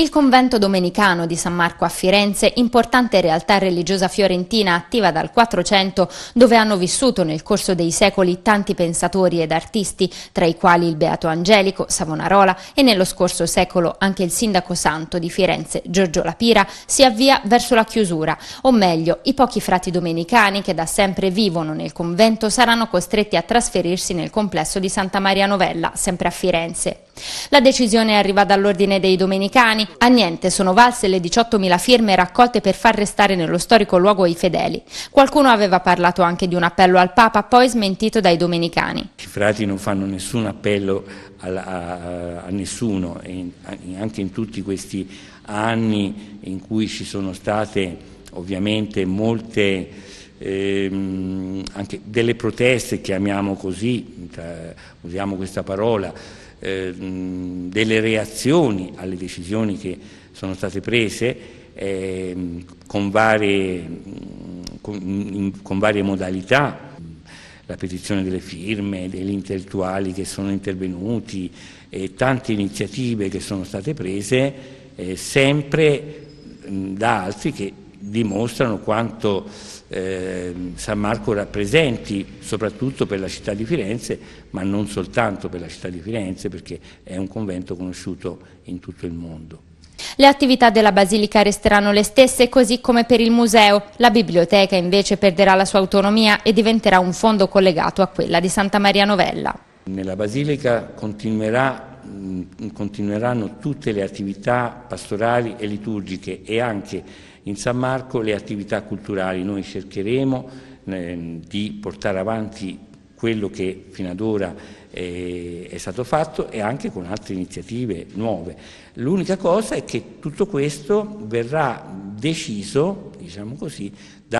Il convento domenicano di San Marco a Firenze, importante realtà religiosa fiorentina attiva dal 400, dove hanno vissuto nel corso dei secoli tanti pensatori ed artisti, tra i quali il Beato Angelico, Savonarola e nello scorso secolo anche il sindaco santo di Firenze, Giorgio Lapira, si avvia verso la chiusura, o meglio, i pochi frati domenicani che da sempre vivono nel convento saranno costretti a trasferirsi nel complesso di Santa Maria Novella, sempre a Firenze. La decisione arriva dall'Ordine dei Domenicani, a niente sono valse le 18.000 firme raccolte per far restare nello storico luogo i fedeli. Qualcuno aveva parlato anche di un appello al Papa, poi smentito dai domenicani. I frati non fanno nessun appello a, a, a nessuno, in, anche in tutti questi anni in cui ci sono state ovviamente molte ehm, anche delle proteste, chiamiamo così, usiamo questa parola, ehm, delle reazioni alle decisioni che sono state prese ehm, con, varie, mm, con, in, con varie modalità la petizione delle firme, degli intellettuali che sono intervenuti e tante iniziative che sono state prese eh, sempre mm, da altri che dimostrano quanto eh, San Marco rappresenti soprattutto per la città di Firenze, ma non soltanto per la città di Firenze perché è un convento conosciuto in tutto il mondo. Le attività della Basilica resteranno le stesse, così come per il museo. La biblioteca invece perderà la sua autonomia e diventerà un fondo collegato a quella di Santa Maria Novella. Nella Basilica continuerà continueranno tutte le attività pastorali e liturgiche e anche in San Marco le attività culturali. Noi cercheremo eh, di portare avanti quello che fino ad ora eh, è stato fatto e anche con altre iniziative nuove. L'unica cosa è che tutto questo verrà deciso, diciamo così, da